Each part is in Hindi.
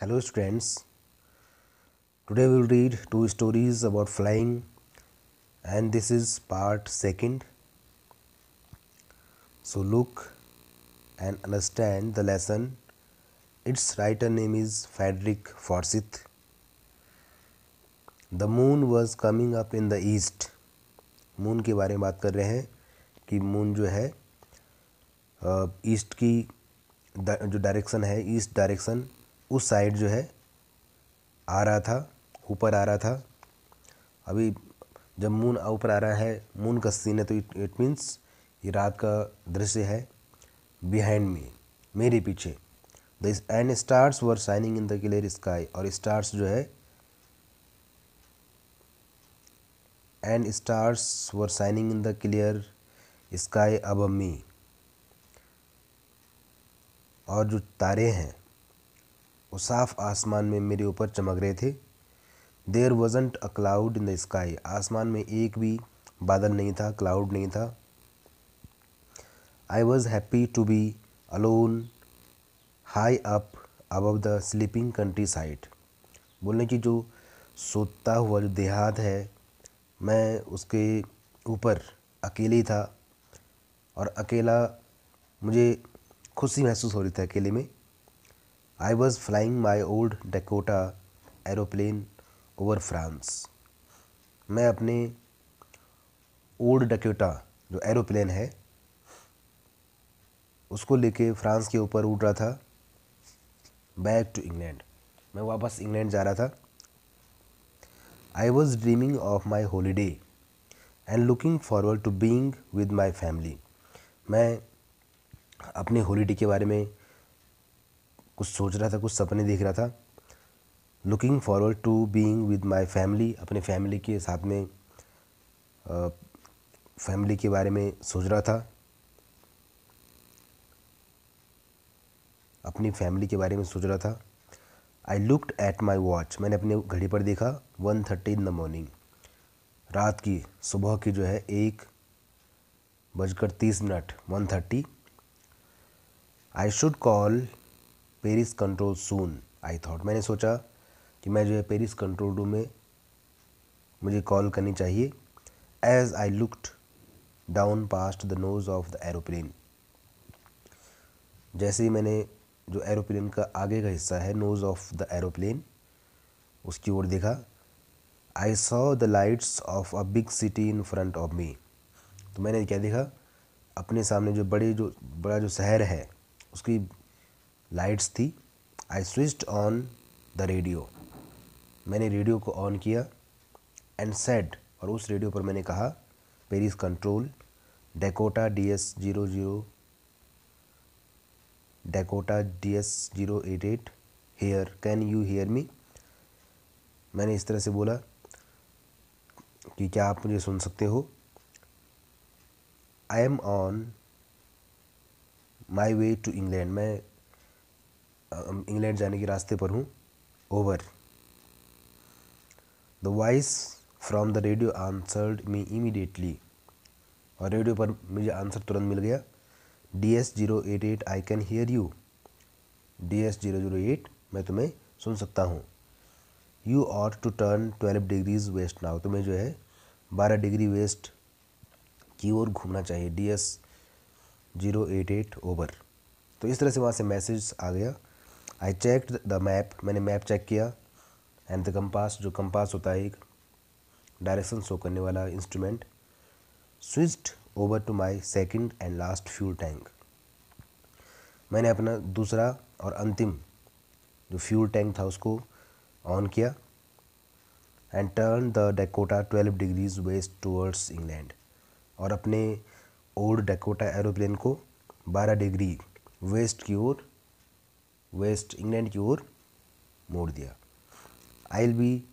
hello students today we will read two stories about flying and this is part second so look and understand the lesson its writer name is frederick forsyth the moon was coming up in the east moon के बारे में बात कर रहे हैं कि मून जो है ईस्ट की जो डायरेक्शन है ईस्ट डायरेक्शन उस साइड जो है आ रहा था ऊपर आ रहा था अभी जब मून ऊपर आ रहा है मून का सीन है तो इट इट मीन्स ये रात का दृश्य है बिहाइंड मी मेरे पीछे the end stars were shining in the clear sky और स्टार्स जो है and stars were shining in the clear sky above me और जो तारे हैं वो साफ आसमान में मेरे ऊपर चमक रहे थे there wasn't a cloud in the sky आसमान में एक भी बादल नहीं था क्लाउड नहीं था I was happy to be alone high up above the sleeping countryside बोलने की जो सोता हुआ जो देहात है मैं उसके ऊपर अकेले था और अकेला मुझे खुशी महसूस हो रही थी अकेले में I was flying my old Dakota aeroplane over France मैं अपने ओल्ड डक्यूटा जो एरोप्लेन है उसको लेके फ्रांस के ऊपर उड़ रहा था बैक टू इंग्लैंड मैं वापस इंग्लैंड जा रहा था I was dreaming of my holiday and looking forward to being with my family मैं अपने हॉलीडे के बारे में कुछ सोच रहा था कुछ सपने देख रहा था looking forward to being with my family अपने फैमिली के साथ में फैमिली के बारे में सोच रहा था अपनी फैमिली के बारे में सोच रहा था I looked at my watch मैंने अपने घड़ी पर देखा one thirty in the morning रात की सुबह की जो है एक बजकर तीस minute one thirty I should call Paris control soon I thought मैंने सोचा कि मैं जो है पेरिस कंट्रोल रूम में मुझे कॉल करनी चाहिए as I looked down past the nose of the aeroplane जैसे ही मैंने जो एरोप्लेन का आगे का हिस्सा है नोज़ ऑफ द एरोप्लेन उसकी ओर देखा I saw the lights of a big city in front of me तो मैंने क्या देखा अपने सामने जो बड़े जो बड़ा जो शहर है उसकी लाइट्स थी I switched on the radio मैंने रेडियो को ऑन किया एंड सेड और उस रेडियो पर मैंने कहा Paris control Dakota D S zero zero Dakota D S zero eight eight here can you hear me मैंने इस तरह से बोला कि क्या आप मुझे सुन सकते हो I am on my way to England मैं इंग्लैंड जाने के रास्ते पर हूँ over the voice from the radio answered me immediately और रेडियो पर मुझे आंसर तुरंत मिल गया D S zero eight eight I can hear you D S zero zero eight मैं तुम्हें सुन सकता हूँ you ought to turn twelve degrees west now तुम्हें जो है बारह डिग्री वेस्ट की ओर घूमना चाहिए D S zero eight eight over तो इस तरह से वहाँ से मैसेज आ गया आई चेक द मैप मैंने मैप चेक किया एंड द कंपास जो कंपास होता है एक डायरेक्शन शो करने वाला instrument switched over to my second and last fuel tank मैंने अपना दूसरा और अंतिम जो फ्यूल टैंक था उसको ऑन किया and turn the Dakota twelve degrees west towards England और अपने ओल्ड डेकोटा एरोप्लेन को बारह डिग्री वेस्ट की ओर वेस्ट इंग्लैंड की ओर मोड़ दिया I will be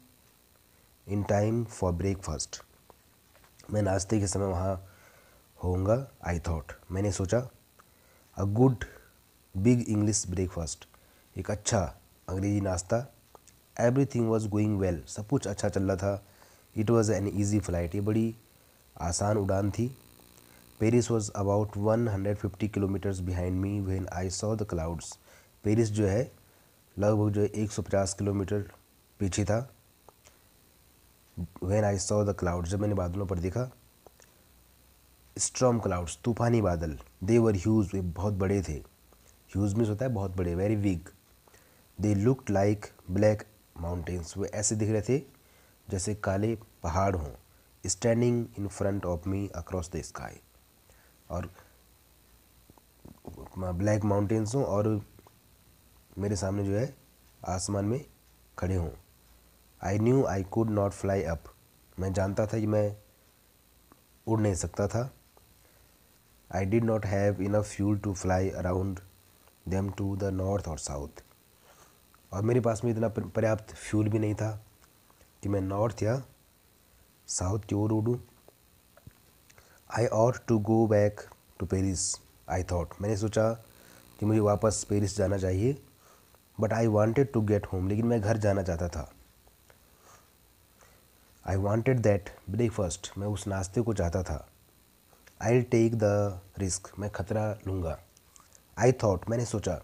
in time for breakfast मैं नाश्ते के समय वहाँ होऊंगा आई थॉट मैंने सोचा a good big English breakfast एक अच्छा अंग्रेजी नाश्ता everything was going well सब कुछ अच्छा चल रहा था it was an easy flight ये बड़ी आसान उड़ान थी Paris was about one hundred fifty kilometres behind me when I saw the clouds Paris जो है लगभग जो है एक सौ पचास किलोमीटर पीछे था when I saw the cloud जब मैंने बादलों पर देखा स्ट्रॉम क्लाउड्स तूफानी बादल वर ह्यूज वे बहुत बड़े थे ह्यूज मीन्स होता है बहुत बड़े very weak they look like black mountains वे ऐसे दिख रहे थे जैसे काले पहाड़ हों standing in front of me across the sky और ब्लैक माउंटेन्स हों और मेरे सामने जो है आसमान में खड़े हों I knew I could not fly up मैं जानता था कि मैं उड़ नहीं सकता था I did not have enough fuel to fly around them to the north और साउथ और मेरे पास में इतना पर्याप्त फ्यूल भी नहीं था कि मैं नॉर्थ या साउथ की ओर उड़ूँ I ought to go back to Paris I thought मैंने सोचा कि मुझे वापस पेरिस जाना चाहिए but I wanted to get home लेकिन मैं घर जाना चाहता था आई वॉन्टेड दैट ब्रेकफास्ट मैं उस नाश्ते को चाहता था आई टेक द रिस्क मैं खतरा लूँगा आई थॉट मैंने सोचा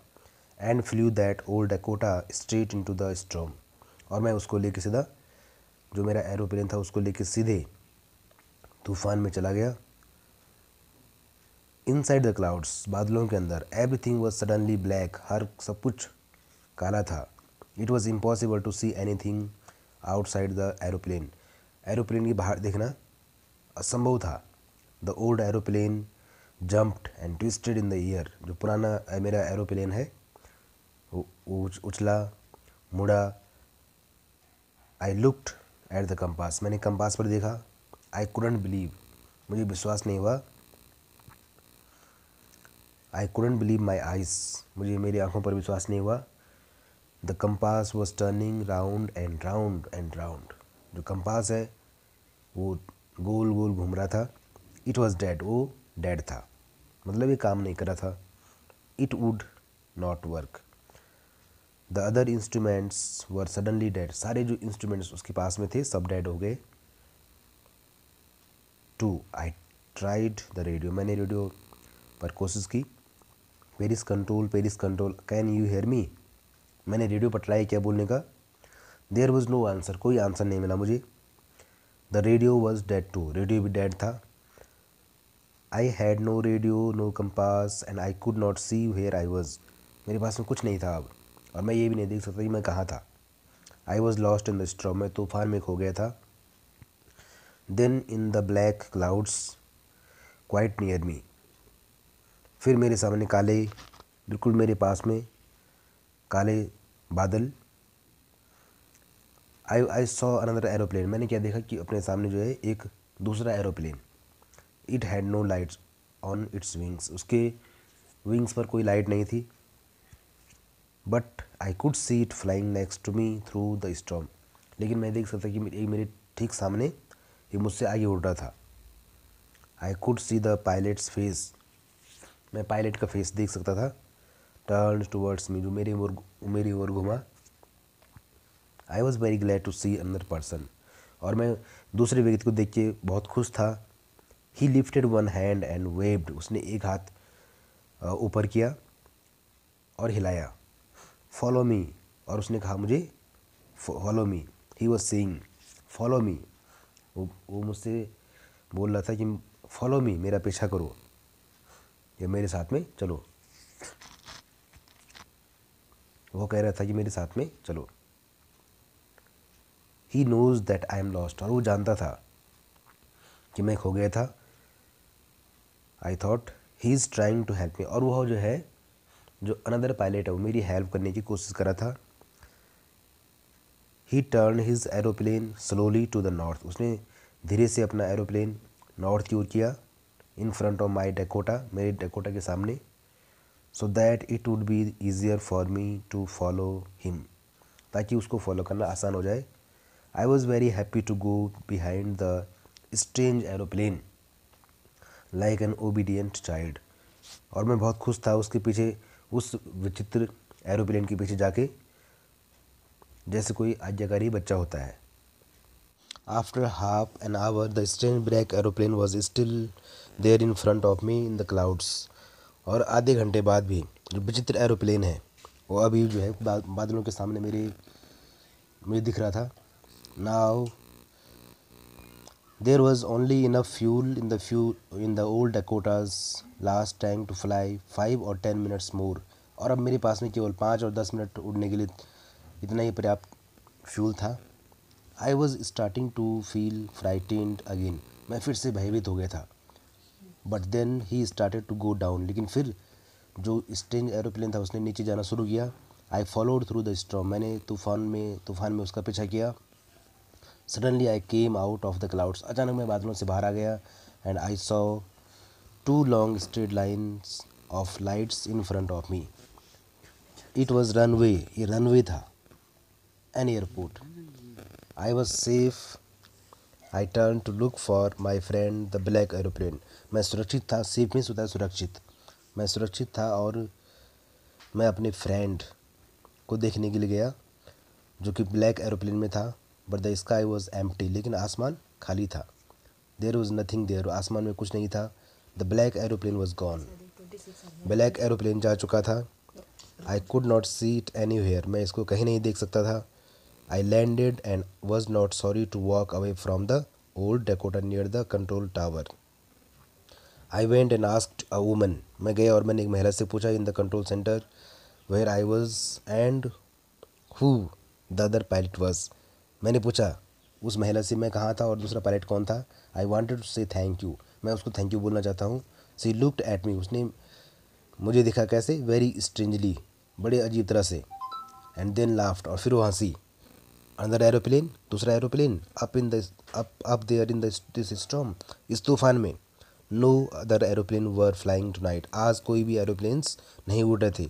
and flew that old Dakota straight into the storm और मैं उसको लेके सीधा जो मेरा एरोप्लेन था उसको लेके सीधे तूफान में चला गया इन साइड द क्लाउड्स बादलों के अंदर everything was suddenly black हर सब कुछ काला था it was impossible to see anything outside the aeroplane aeroplane की बाहर देखना असंभव था the old aeroplane jumped and twisted in the air जो पुराना मेरा एरोप्लेन है उछला मुड़ा I looked at the compass मैंने कंपास पर देखा आई कुडेंट बिलीव मुझे विश्वास नहीं हुआ I couldn't believe my eyes मुझे मेरी आंखों पर विश्वास नहीं हुआ the compass was turning round and round and round जो कंपास है वो गोल गोल घूम रहा था इट वॉज डेड वो डेड था मतलब ये काम नहीं कर रहा था it would not work the other instruments were suddenly dead सारे जो इंस्ट्रूमेंट्स उसके पास में थे सब डेड हो गए too I tried the radio मैंने रेडियो पर कोशिश की Paris control Paris control can you hear me मैंने रेडियो पर ट्राई किया बोलने का देर वॉज नो आंसर कोई आंसर नहीं मिला मुझे the radio was dead too radio भी डेड था I had no radio no compass and I could not see where I was मेरे पास में कुछ नहीं था अब और मैं ये भी नहीं देख सकता कि मैं कहाँ था I was lost in the storm मैं तूफान में खो गया था then in the black clouds quite near me फिर मेरे सामने काले बिल्कुल मेरे पास में काले बादल I I saw another aeroplane मैंने क्या देखा कि अपने सामने जो है एक दूसरा aeroplane it had no lights on its wings उसके विंग्स पर कोई लाइट नहीं थी but I could see it flying next to me through the storm लेकिन मैं देख सकता कि एक मेरे ठीक सामने ये मुझसे आगे उड़ रहा था I could see the pilot's face मैं पायलट का फेस देख सकता था टर्न टूवर्ड्स मी जो मेरी ओर मेरी ओर घुमा I was very glad to see another person और मैं दूसरे व्यक्ति को देख के बहुत खुश था he lifted one hand and waved उसने एक हाथ ऊपर किया और हिलाया फॉलो मी और उसने कहा मुझे follow me he was saying follow me वो वो मुझसे बोल रहा था कि फॉलो मी मेरा पीछा करो या मेरे साथ में चलो वो कह रहा था कि मेरे साथ में चलो he knows that I am lost और वो जानता था कि मैं खो गया था I thought he is trying to help me और वह जो है जो अनदर पायलट है वो मेरी हेल्प करने की कोशिश कर रहा था he turn his aeroplane slowly to the north उसने धीरे से अपना एरोप्लेन नॉर्थ की ओर किया in front of my Dakota मेरे डेकोटा के सामने so that it would be easier for me to follow him ताकि उसको फॉलो करना आसान हो जाए I was very happy to go behind the strange aeroplane like an obedient child और मैं बहुत खुश था उसके पीछे उस विचित्र एरोप्लेन के पीछे जाके जैसे कोई आज्ञाकारी बच्चा होता है after half an hour the strange black aeroplane was still there in front of me in the clouds और आधे घंटे बाद भी जो विचित्र एरोप्लेन है वो अभी जो है बादलों के सामने मेरे मुझे दिख रहा था now there was only enough fuel in the fuel in the old Dakota's last tank to fly five or ten minutes more और अब मेरे पास में केवल पाँच और दस मिनट उड़ने के लिए इतना ही पर्याप्त फ्यूल था I was starting to feel frightened again मैं फिर से भयभीत हो गया था but then he started to go down लेकिन फिर जो स्ट्रेंज एरोप्लेन था उसने नीचे जाना शुरू किया I followed through the storm मैंने तूफान में तूफान में उसका पीछा किया suddenly I came out of the clouds अचानक मैं बादलों से बाहर आ गया and I saw two long straight lines of lights in front of me it was runway ये रन वे था an airport I was safe I turn to look for my friend the black aeroplane मैं सुरक्षित था सेफ मीन्स होता है सुरक्षित मैं सुरक्षित था और मैं अपने फ्रेंड को देखने के लिए गया जो कि ब्लैक एरोप्लेन में था बट द स्काई वॉज टी लेकिन आसमान खाली था देर वॉज नथिंग देर आसमान में कुछ नहीं था the black aeroplane was gone black aeroplane जा चुका था I could not see it any मैं इसको कहीं नहीं देख सकता था I landed and was not sorry to walk away from the old Dakota near the control tower. I went and asked a woman. मैं गया और मैंने एक महिला से पूछा in the control centre where I was and who the other pilot was मैंने पूछा उस महिला से मैं कहाँ था और दूसरा पायलट कौन था I wanted to say thank you मैं उसको थैंक यू बोलना चाहता हूँ सी लुकड एट मी उसने मुझे दिखा कैसे वेरी स्ट्रेंजली बड़े अजीब तरह से एंड देन लाफ्ट और फिर वो हंसी अंदर एरोप्लेन दूसरा aeroplane up in the up up there in this storm इस तूफान में no other aeroplane were flying tonight आज कोई भी एरोप्लेन्स नहीं उड़ रहे थे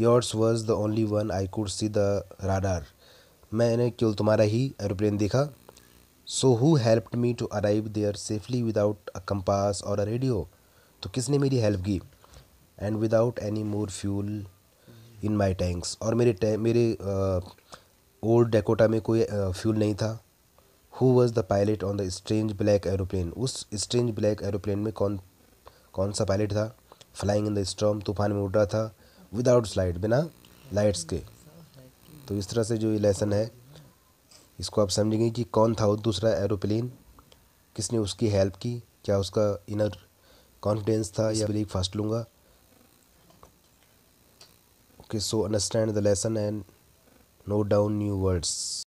yours was the only one I could see the radar मैंने केवल तुम्हारा ही एरोप्लेन देखा so who helped me to arrive there safely without a compass और अ रेडियो तो किसने मेरी हेल्प की and without any more fuel in my tanks और मेरे मेरे ओल्ड डेकोटा में कोई फ्यूल नहीं था who was the pilot on the strange black aeroplane उस स्ट्रेंज ब्लैक एरोप्लेन में कौन कौन सा पायलट था फ्लाइंग इन द स्ट्रॉम तूफान में उड़ रहा था विदाउट स्लाइड बिना लाइट्स के तो इस तरह से जो ये लेसन है इसको आप समझेंगे कि कौन था वो दूसरा एरोप्लेन किसने उसकी हेल्प की क्या उसका इनर कॉन्फिडेंस था या बिलीव फास्ट लूँगा okay so understand the lesson and note down new words